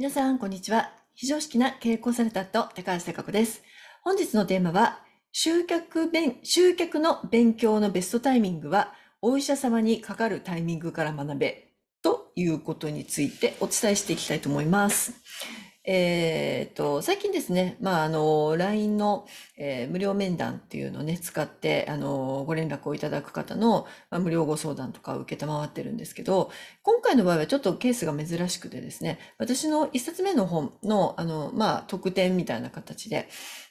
皆さん、こんにちは。非常識な経営コンサルタント、高橋貴子です。本日のテーマは、集客勉集客の勉強のベストタイミングは、お医者様にかかるタイミングから学べ、ということについてお伝えしていきたいと思います。えー、と、最近ですね、まあ、あの、LINE の、えー、無料面談っていうのをね、使って、あの、ご連絡をいただく方の、まあ、無料ご相談とかを受けたまわってるんですけど、今回の場合はちょっとケースが珍しくてですね、私の1冊目の本の、あの、まあ、特典みたいな形で、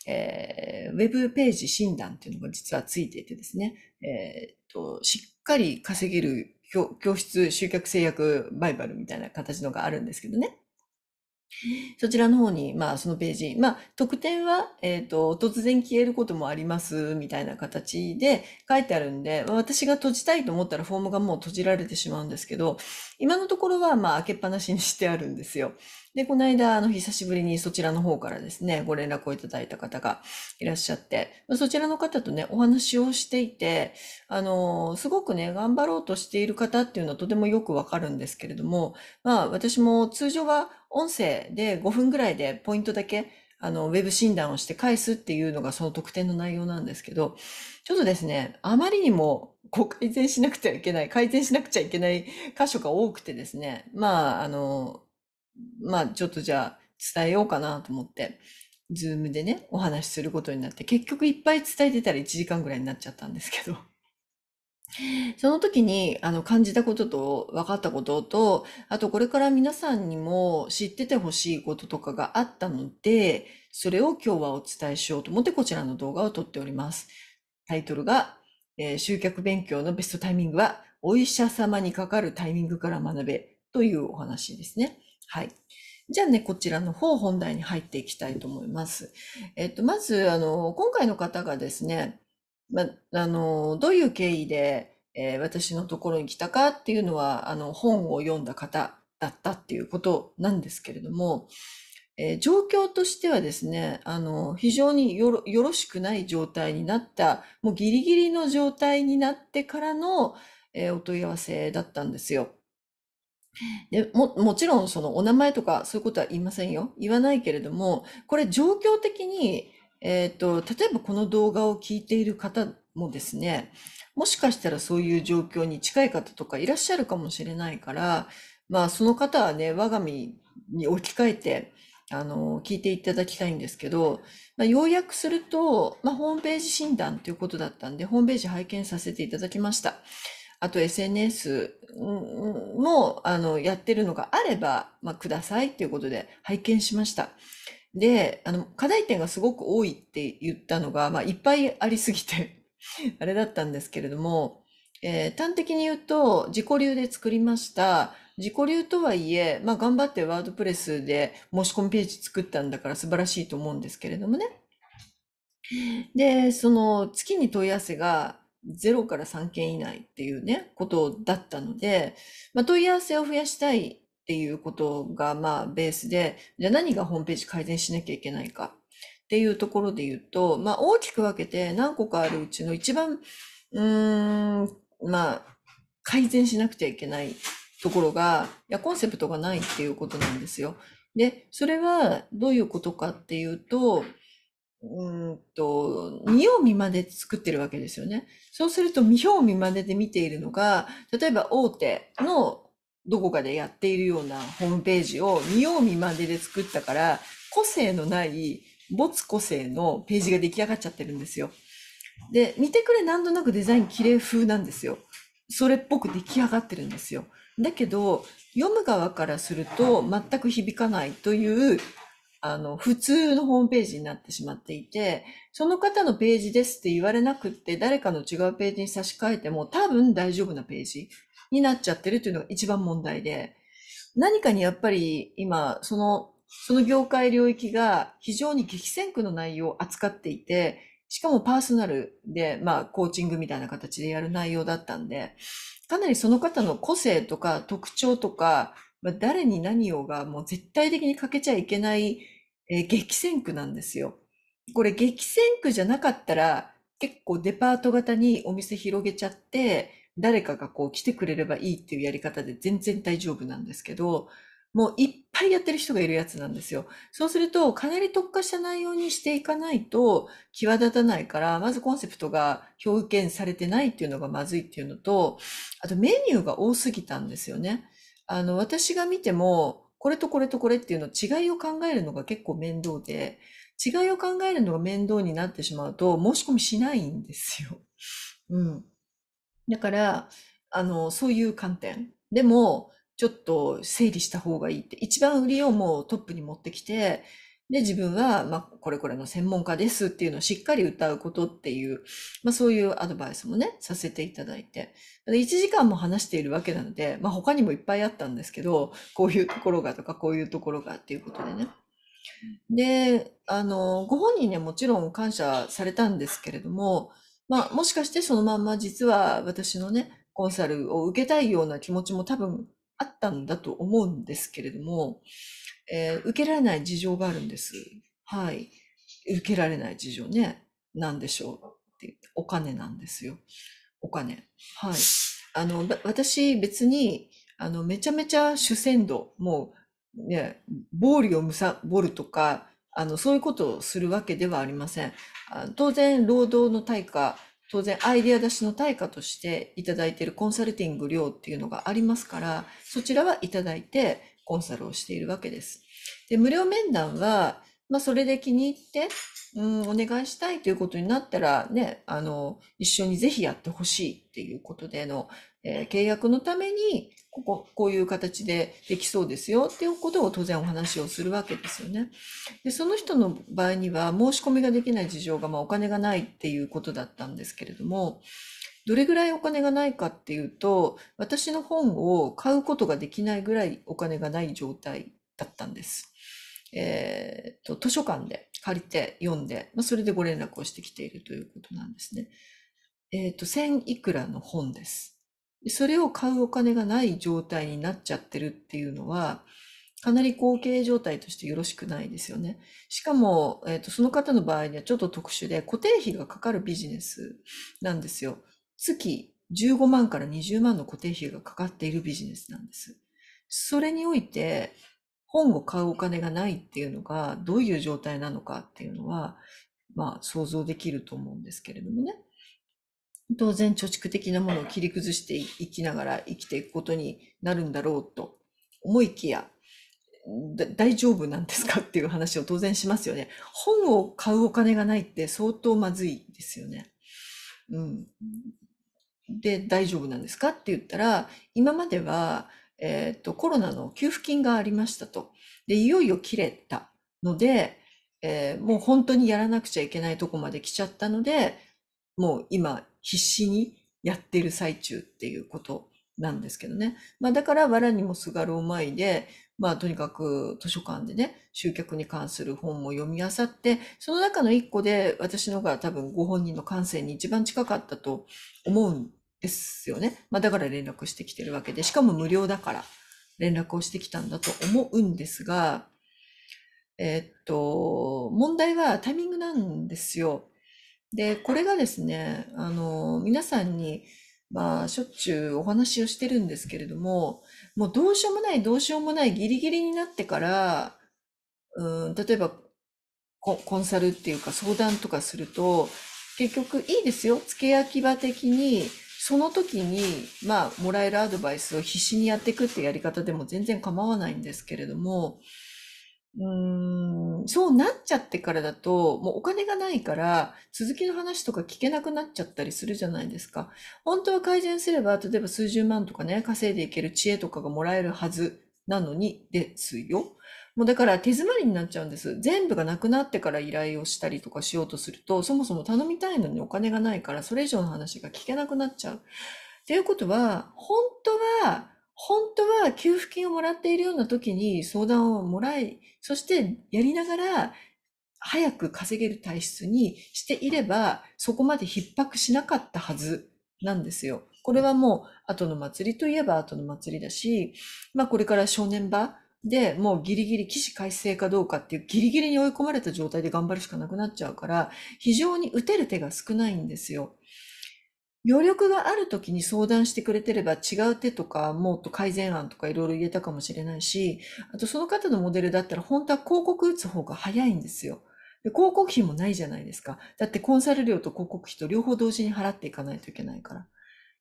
えー、ウェブページ診断っていうのが実はついていてですね、えー、と、しっかり稼げる教室集客制約バイバルみたいな形のがあるんですけどね。そちらの方に、まあ、そのページ、まあ、特典は、えっ、ー、と、突然消えることもあります、みたいな形で書いてあるんで、私が閉じたいと思ったらフォームがもう閉じられてしまうんですけど、今のところは、まあ、開けっぱなしにしてあるんですよ。で、この間、あの、久しぶりにそちらの方からですね、ご連絡をいただいた方がいらっしゃって、そちらの方とね、お話をしていて、あの、すごくね、頑張ろうとしている方っていうのはとてもよくわかるんですけれども、まあ、私も通常は音声で5分ぐらいでポイントだけあの、ウェブ診断をして返すっていうのがその特典の内容なんですけど、ちょっとですね、あまりにもこう改善しなくてはいけない、改善しなくちゃいけない箇所が多くてですね、まあ、あの、まあちょっとじゃあ伝えようかなと思って、ズームでね、お話しすることになって、結局いっぱい伝えてたら1時間ぐらいになっちゃったんですけど。その時にあの感じたことと分かったことと、あとこれから皆さんにも知っててほしいこととかがあったので、それを今日はお伝えしようと思ってこちらの動画を撮っております。タイトルが、えー、集客勉強のベストタイミングは、お医者様にかかるタイミングから学べというお話ですね。はい。じゃあね、こちらの方、本題に入っていきたいと思います。えっと、まず、あの、今回の方がですね、ま、あの、どういう経緯で、えー、私のところに来たかっていうのは、あの、本を読んだ方だったっていうことなんですけれども、えー、状況としてはですね、あの、非常によろよろしくない状態になった、もうギリギリの状態になってからの、えー、お問い合わせだったんですよ。でももちろんそのお名前とかそういうことは言いませんよ言わないけれどもこれ状況的に、えーと、と例えばこの動画を聞いている方もですねもしかしたらそういう状況に近い方とかいらっしゃるかもしれないからまあその方はね我が身に置き換えてあの聞いていただきたいんですけど、まあ、要約すると、まあ、ホームページ診断ということだったんでホームページ拝見させていただきました。あと SNS もあのやってるのがあれば、まあ、くださいっていうことで拝見しました。で、あの、課題点がすごく多いって言ったのが、まあ、いっぱいありすぎて あれだったんですけれども、えー、端的に言うと、自己流で作りました。自己流とはいえ、まあ、頑張ってワードプレスで申し込みページ作ったんだから素晴らしいと思うんですけれどもね。で、その月に問い合わせが0から3件以内っていうね、ことだったので、まあ、問い合わせを増やしたいっていうことが、まあ、ベースで、じゃあ何がホームページ改善しなきゃいけないかっていうところで言うと、まあ、大きく分けて何個かあるうちの一番、うーん、まあ、改善しなくちゃいけないところが、いや、コンセプトがないっていうことなんですよ。で、それはどういうことかっていうと、うんと、見よう見まで作ってるわけですよね。そうすると、見よう見まねで見ているのが、例えば大手のどこかでやっているようなホームページを見よう見まねで作ったから、個性のない、没個性のページが出来上がっちゃってるんですよ。で、見てくれなんとなくデザイン綺麗風なんですよ。それっぽく出来上がってるんですよ。だけど、読む側からすると全く響かないというあの、普通のホームページになってしまっていて、その方のページですって言われなくって、誰かの違うページに差し替えても多分大丈夫なページになっちゃってるというのが一番問題で、何かにやっぱり今、その、その業界領域が非常に激戦区の内容を扱っていて、しかもパーソナルで、まあ、コーチングみたいな形でやる内容だったんで、かなりその方の個性とか特徴とか、まあ、誰に何をがもう絶対的にかけちゃいけない、えー、激戦区なんですよ。これ激戦区じゃなかったら結構デパート型にお店広げちゃって誰かがこう来てくれればいいっていうやり方で全然大丈夫なんですけどもういっぱいやってる人がいるやつなんですよ。そうするとかなり特化した内容にしていかないと際立たないからまずコンセプトが表現されてないっていうのがまずいっていうのとあとメニューが多すぎたんですよね。あの、私が見ても、これとこれとこれっていうの違いを考えるのが結構面倒で、違いを考えるのが面倒になってしまうと、申し込みしないんですよ。うん。だから、あの、そういう観点。でも、ちょっと整理した方がいいって。一番売りをもうトップに持ってきて、で、自分は、まあ、これこれの専門家ですっていうのをしっかり歌うことっていう、まあ、そういうアドバイスもね、させていただいて。1時間も話しているわけなので、まあ、他にもいっぱいあったんですけど、こういうところがとか、こういうところがっていうことでね。で、あの、ご本人にはもちろん感謝されたんですけれども、まあ、もしかしてそのまんま実は私のね、コンサルを受けたいような気持ちも多分あったんだと思うんですけれども、えー、受けられない事情があるんです。はい。受けられない事情ね。何でしょうって言って、お金なんですよ。お金。はい。あの、私別に、あの、めちゃめちゃ主戦度、もう、ね、暴利をむさぼるとか、あの、そういうことをするわけではありません。あ当然、労働の対価、当然、アイデア出しの対価としていただいているコンサルティング料っていうのがありますから、そちらはいただいて、コンサルをしているわけです。で、無料面談は、まあ、それで気に入って、うん、お願いしたいということになったら、ね、あの、一緒にぜひやってほしいっていうことでの、えー、契約のために、ここ、こういう形でできそうですよっていうことを当然お話をするわけですよね。で、その人の場合には、申し込みができない事情が、まあ、お金がないっていうことだったんですけれども、どれぐらいお金がないかっていうと、私の本を買うことができないぐらいお金がない状態だったんです。えーと、図書館で借りて読んで、まあ、それでご連絡をしてきているということなんですね。えっ、ー、と、1000いくらの本です。それを買うお金がない状態になっちゃってるっていうのは、かなり後継状態としてよろしくないですよね。しかも、えーとその方の場合にはちょっと特殊で固定費がかかるビジネスなんですよ。月15万から20万の固定費がかかっているビジネスなんです。それにおいて、本を買うお金がないっていうのが、どういう状態なのかっていうのは、まあ、想像できると思うんですけれどもね。当然、貯蓄的なものを切り崩していきながら生きていくことになるんだろうと思いきや、大丈夫なんですかっていう話を当然しますよね。本を買うお金がないって相当まずいですよね。うん。で大丈夫なんですかって言ったら、今までは、えっ、と、コロナの給付金がありましたと。で、いよいよ切れたので、えー、もう本当にやらなくちゃいけないとこまで来ちゃったので、もう今必死にやってる最中っていうことなんですけどね。まあだから藁にもすがるおいで、まあとにかく図書館でね、集客に関する本も読み漁って、その中の一個で私のが多分ご本人の感性に一番近かったと思うんですよね。まあ、だから連絡してきてるわけで、しかも無料だから連絡をしてきたんだと思うんですが、えっと、問題はタイミングなんですよ。で、これがですね、あの、皆さんに、まあ、しょっちゅうお話をしてるんですけれども、もうどうしようもない、どうしようもない、ギリギリになってから、うん、例えばコ、コンサルっていうか相談とかすると、結局いいですよ。付け焼き場的に、その時に、まあ、もらえるアドバイスを必死にやっていくってやり方でも全然構わないんですけれども、うん、そうなっちゃってからだと、もうお金がないから、続きの話とか聞けなくなっちゃったりするじゃないですか。本当は改善すれば、例えば数十万とかね、稼いでいける知恵とかがもらえるはずなのにですよ。もうだから手詰まりになっちゃうんです。全部がなくなってから依頼をしたりとかしようとすると、そもそも頼みたいのにお金がないから、それ以上の話が聞けなくなっちゃう。っていうことは、本当は、本当は給付金をもらっているような時に相談をもらい、そしてやりながら、早く稼げる体質にしていれば、そこまで逼迫しなかったはずなんですよ。これはもう、後の祭りといえば後の祭りだし、まあこれから正念場、で、もうギリギリ起死回生かどうかっていうギリギリに追い込まれた状態で頑張るしかなくなっちゃうから、非常に打てる手が少ないんですよ。余力がある時に相談してくれてれば違う手とかもっと改善案とかいろいろ言えたかもしれないし、あとその方のモデルだったら本当は広告打つ方が早いんですよ。で広告費もないじゃないですか。だってコンサル料と広告費と両方同時に払っていかないといけないから。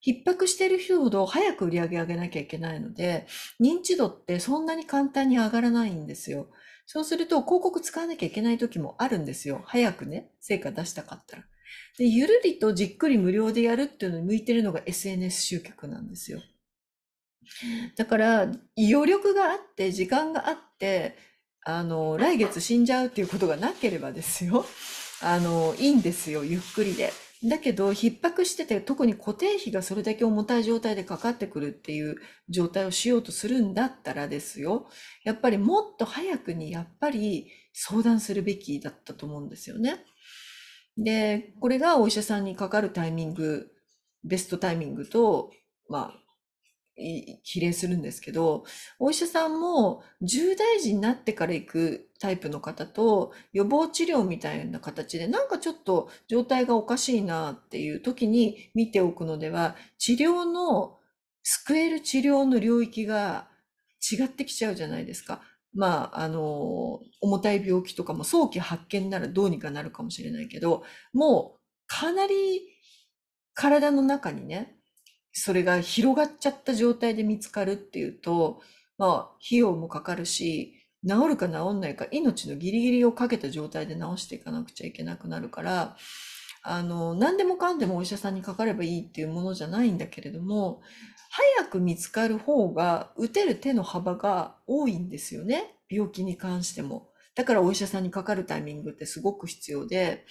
逼迫している人ほど早く売り上げ上げなきゃいけないので、認知度ってそんなに簡単に上がらないんですよ。そうすると広告使わなきゃいけない時もあるんですよ。早くね、成果出したかったら。で、ゆるりとじっくり無料でやるっていうのに向いてるのが SNS 集客なんですよ。だから、余力があって、時間があって、あの、来月死んじゃうっていうことがなければですよ。あの、いいんですよ、ゆっくりで。だけど、逼迫してて、特に固定費がそれだけ重たい状態でかかってくるっていう状態をしようとするんだったらですよ、やっぱりもっと早くにやっぱり相談するべきだったと思うんですよね。で、これがお医者さんにかかるタイミング、ベストタイミングと、まあ、比例するんですけど、お医者さんも重大代児になってから行くタイプの方と予防治療みたいな形でなんかちょっと状態がおかしいなっていう時に見ておくのでは治療の救える治療の領域が違ってきちゃうじゃないですか。まあ、あの、重たい病気とかも早期発見ならどうにかなるかもしれないけど、もうかなり体の中にね、それが広がっちゃった状態で見つかるっていうと、まあ、費用もかかるし、治るか治んないか、命のギリギリをかけた状態で治していかなくちゃいけなくなるから、あの、何でもかんでもお医者さんにかかればいいっていうものじゃないんだけれども、早く見つかる方が打てる手の幅が多いんですよね。病気に関しても。だからお医者さんにかかるタイミングってすごく必要で、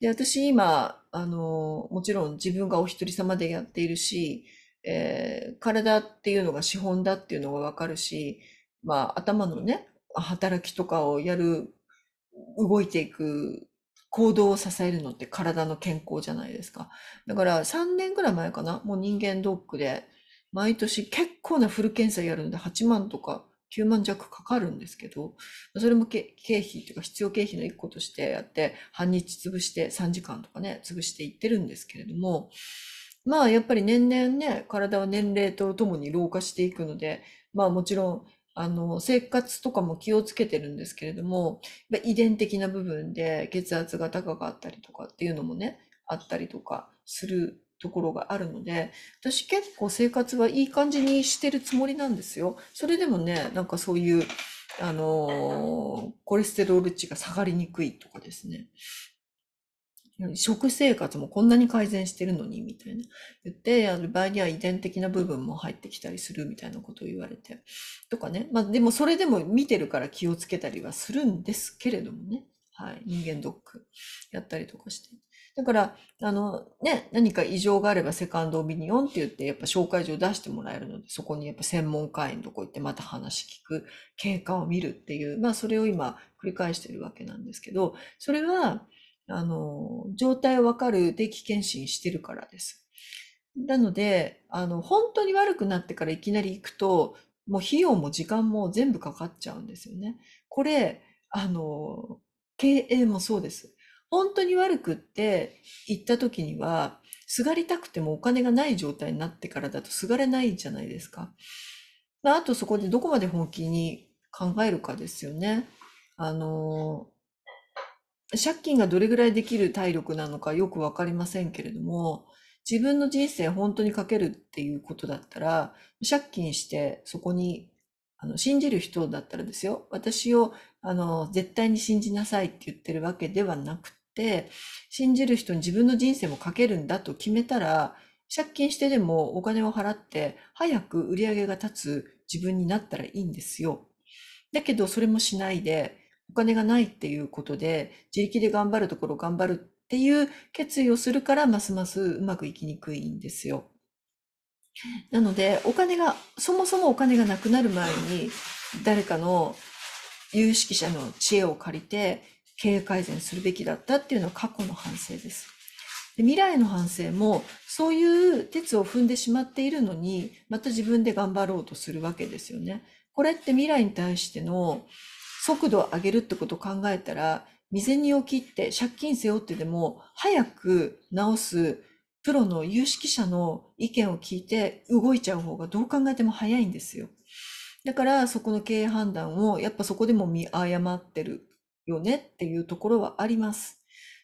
で、私今、あの、もちろん自分がお一人様でやっているし、えー、体っていうのが資本だっていうのがわかるし、まあ、頭のね、働きとかをやる、動いていく行動を支えるのって体の健康じゃないですか。だから3年ぐらい前かな、もう人間ドックで、毎年結構なフル検査やるんで、8万とか9万弱かかるんですけど、それも経費というか必要経費の一個としてやって、半日潰して3時間とかね、潰していってるんですけれども、まあやっぱり年々ね、体は年齢とともに老化していくので、まあもちろん、あの、生活とかも気をつけてるんですけれども、遺伝的な部分で血圧が高かったりとかっていうのもね、あったりとかするところがあるので、私結構生活はいい感じにしてるつもりなんですよ。それでもね、なんかそういう、あのー、コレステロール値が下がりにくいとかですね。食生活もこんなに改善してるのに、みたいな。言って、あの場合には遺伝的な部分も入ってきたりするみたいなことを言われて。とかね。まあでもそれでも見てるから気をつけたりはするんですけれどもね。はい。人間ドックやったりとかして。だから、あの、ね、何か異常があればセカンドオピニオンって言って、やっぱ紹介状出してもらえるので、そこにやっぱ専門家員のとこ行ってまた話聞く、経過を見るっていう、まあそれを今繰り返してるわけなんですけど、それは、あの、状態をわかる定期検診してるからです。なので、あの、本当に悪くなってからいきなり行くと、もう費用も時間も全部かかっちゃうんですよね。これ、あの、経営もそうです。本当に悪くって行った時には、すがりたくてもお金がない状態になってからだとすがれないじゃないですか。まあ、あとそこでどこまで本気に考えるかですよね。あの、借金がどれぐらいできる体力なのかよくわかりませんけれども、自分の人生本当にかけるっていうことだったら、借金してそこに、あの、信じる人だったらですよ。私を、あの、絶対に信じなさいって言ってるわけではなく、信じる人に自分の人生もかけるんだと決めたら、借金してでもお金を払って、早く売り上げが立つ自分になったらいいんですよ。だけど、それもしないで、お金がないっていうことで、自力で頑張るところ頑張るっていう決意をするから、ますますうまくいきにくいんですよ。なので、お金が、そもそもお金がなくなる前に、誰かの有識者の知恵を借りて、経営改善するべきだったっていうのは過去の反省です。で未来の反省もそういう鉄を踏んでしまっているのにまた自分で頑張ろうとするわけですよね。これって未来に対しての速度を上げるってことを考えたら未然に起きって借金背負ってでも早く直すプロの有識者の意見を聞いて動いちゃう方がどう考えても早いんですよ。だからそこの経営判断をやっぱそこでも見誤ってるよねっていうところはあります。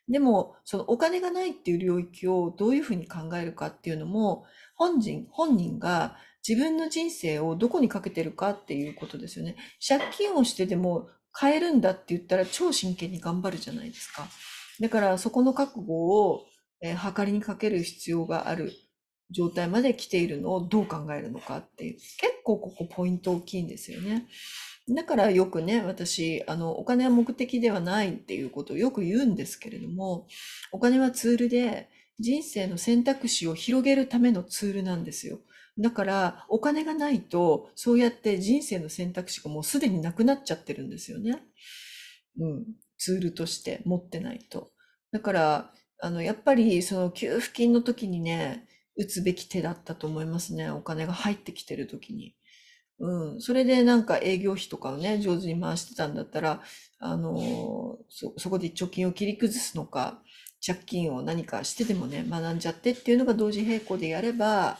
でも、そのお金がないっていう領域をどういうふうに考えるかっていうのも、本人、本人が自分の人生をどこにかけてるかっていうことですよね。借金をしてでも買えるんだって言ったら超真剣に頑張るじゃないですか。だからそこの覚悟を、えー、計りにかける必要がある状態まで来ているのをどう考えるのかっていう。結構ここポイント大きいんですよね。だからよくね、私、あの、お金は目的ではないっていうことをよく言うんですけれども、お金はツールで、人生の選択肢を広げるためのツールなんですよ。だから、お金がないと、そうやって人生の選択肢がもうすでになくなっちゃってるんですよね。うん。ツールとして持ってないと。だから、あの、やっぱり、その給付金の時にね、打つべき手だったと思いますね。お金が入ってきてる時に。うん、それでなんか営業費とかをね、上手に回してたんだったら、あのそ、そこで貯金を切り崩すのか、借金を何かしてでもね、学んじゃってっていうのが同時並行でやれば、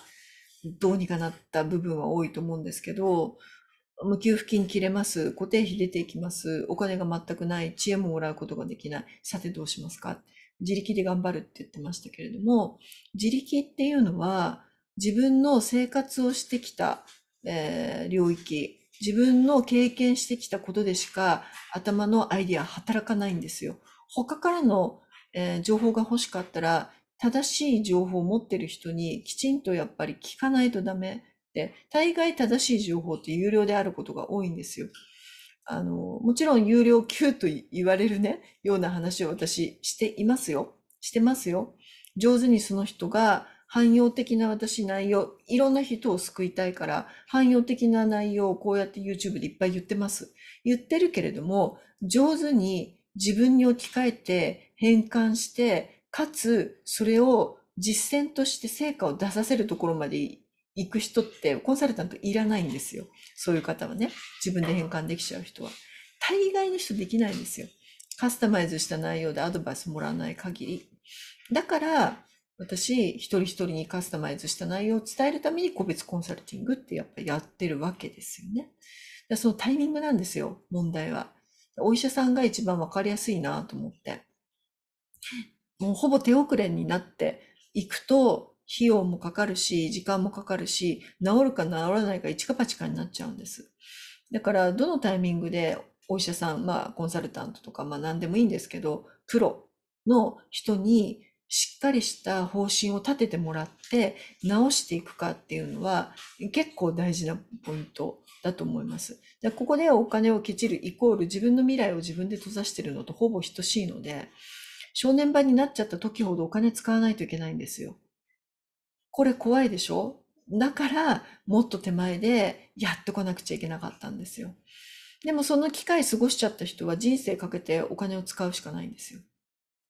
どうにかなった部分は多いと思うんですけど、無給付金切れます、固定費出ていきます、お金が全くない、知恵ももらうことができない、さてどうしますか自力で頑張るって言ってましたけれども、自力っていうのは自分の生活をしてきたえー、領域、自分の経験してきたことでしか頭のアイディア働かないんですよ。他からの、えー、情報が欲しかったら、正しい情報を持ってる人にきちんとやっぱり聞かないとダメで、大概正しい情報って有料であることが多いんですよ。あの、もちろん有料級と言われるね、ような話を私していますよ。してますよ。上手にその人が汎用的な私内容、いろんな人を救いたいから、汎用的な内容をこうやって YouTube でいっぱい言ってます。言ってるけれども、上手に自分に置き換えて変換して、かつそれを実践として成果を出させるところまで行く人ってコンサルタントいらないんですよ。そういう方はね。自分で変換できちゃう人は。大概の人できないんですよ。カスタマイズした内容でアドバイスもらわない限り。だから、私一人一人にカスタマイズした内容を伝えるために個別コンサルティングってやっぱりやってるわけですよね。そのタイミングなんですよ、問題は。お医者さんが一番わかりやすいなと思って。もうほぼ手遅れになっていくと、費用もかかるし、時間もかかるし、治るか治らないか一か八かになっちゃうんです。だから、どのタイミングでお医者さん、まあ、コンサルタントとか、まあ、何でもいいんですけど、プロの人にしっかりした方針を立ててもらって直していくかっていうのは結構大事なポイントだと思います。でここでお金をけちるイコール自分の未来を自分で閉ざしてるのとほぼ等しいので正念場になっちゃった時ほどお金使わないといけないんですよ。これ怖いでしょだからもっと手前でやってこなくちゃいけなかったんですよ。でもその機会過ごしちゃった人は人生かけてお金を使うしかないんですよ。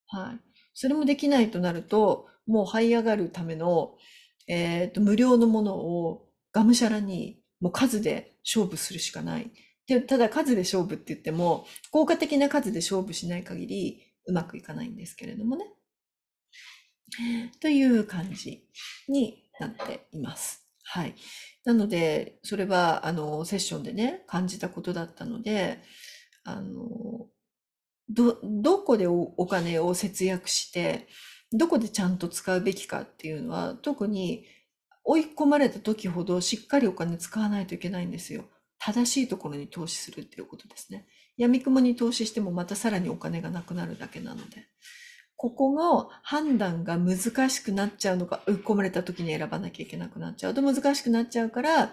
はい。それもできないとなると、もう這い上がるための、えっ、ー、と、無料のものをがむしゃらに、もう数で勝負するしかない。で、ただ数で勝負って言っても、効果的な数で勝負しない限り、うまくいかないんですけれどもね。という感じになっています。はい。なので、それは、あの、セッションでね、感じたことだったので、あの、ど、どこでお金を節約して、どこでちゃんと使うべきかっていうのは、特に追い込まれた時ほどしっかりお金使わないといけないんですよ。正しいところに投資するっていうことですね。やみくもに投資してもまたさらにお金がなくなるだけなので。ここの判断が難しくなっちゃうのか、追い込まれた時に選ばなきゃいけなくなっちゃうと難しくなっちゃうから、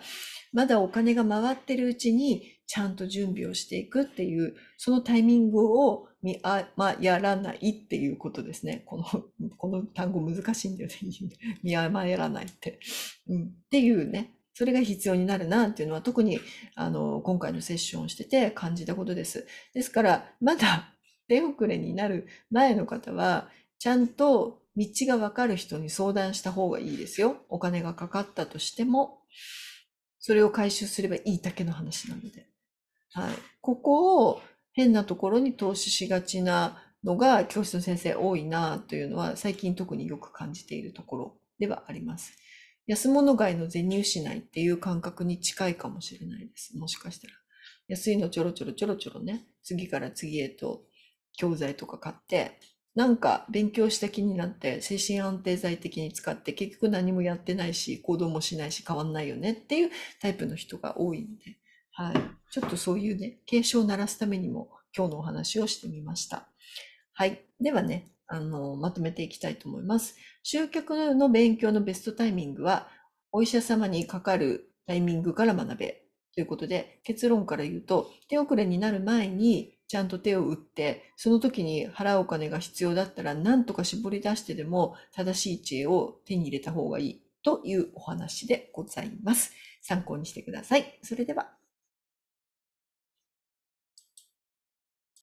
まだお金が回ってるうちにちゃんと準備をしていくっていう、そのタイミングを見あ、まあ、やらないっていうことですね。この、この単語難しいんだよね。見誤らないって。うん。っていうね。それが必要になるなっていうのは特に、あの、今回のセッションをしてて感じたことです。ですから、まだ 手遅れになる前の方は、ちゃんと道がわかる人に相談した方がいいですよ。お金がかかったとしても。それを回収すればいいだけの話なので。はい。ここを変なところに投資しがちなのが教室の先生多いなというのは最近特によく感じているところではあります。安物買いの税入しないっていう感覚に近いかもしれないです。もしかしたら。安いのちょろちょろちょろちょろね、次から次へと教材とか買って、なんか勉強した気になって精神安定剤的に使って結局何もやってないし行動もしないし変わんないよねっていうタイプの人が多いので、はい、ちょっとそういうね警鐘を鳴らすためにも今日のお話をしてみました。はい、ではねあのまとめていきたいと思います。集客の勉強のベストタイミングはお医者様にかかるタイミングから学べということで結論から言うと手遅れになる前にちゃんと手を打って、その時に払うお金が必要だったら、なんとか絞り出してでも正しい知恵を手に入れた方がいいというお話でございます。参考にしてください。それでは。